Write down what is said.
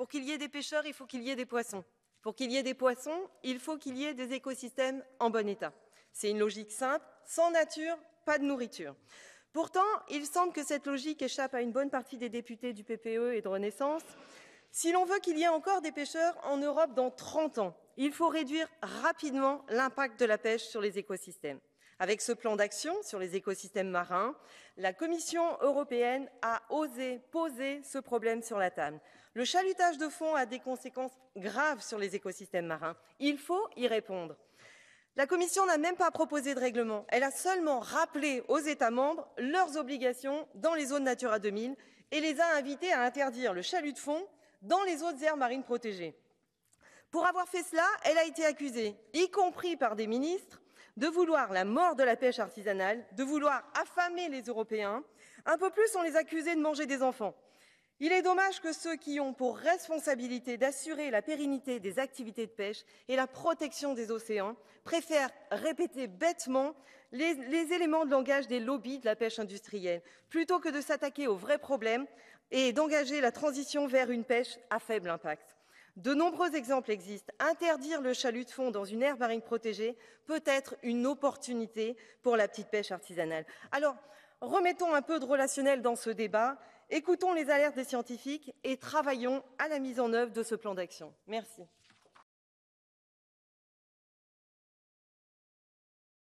Pour qu'il y ait des pêcheurs, il faut qu'il y ait des poissons. Pour qu'il y ait des poissons, il faut qu'il y ait des écosystèmes en bon état. C'est une logique simple, sans nature, pas de nourriture. Pourtant, il semble que cette logique échappe à une bonne partie des députés du PPE et de Renaissance. Si l'on veut qu'il y ait encore des pêcheurs en Europe dans 30 ans, il faut réduire rapidement l'impact de la pêche sur les écosystèmes. Avec ce plan d'action sur les écosystèmes marins, la Commission européenne a osé poser ce problème sur la table. Le chalutage de fonds a des conséquences graves sur les écosystèmes marins. Il faut y répondre. La Commission n'a même pas proposé de règlement. Elle a seulement rappelé aux États membres leurs obligations dans les zones Natura 2000 et les a invités à interdire le chalut de fond dans les autres aires marines protégées. Pour avoir fait cela, elle a été accusée, y compris par des ministres, de vouloir la mort de la pêche artisanale, de vouloir affamer les Européens. Un peu plus, on les accusait de manger des enfants. Il est dommage que ceux qui ont pour responsabilité d'assurer la pérennité des activités de pêche et la protection des océans préfèrent répéter bêtement les, les éléments de langage des lobbies de la pêche industrielle, plutôt que de s'attaquer aux vrais problèmes et d'engager la transition vers une pêche à faible impact. De nombreux exemples existent. Interdire le chalut de fond dans une aire marine protégée peut être une opportunité pour la petite pêche artisanale. Alors, remettons un peu de relationnel dans ce débat, écoutons les alertes des scientifiques et travaillons à la mise en œuvre de ce plan d'action. Merci.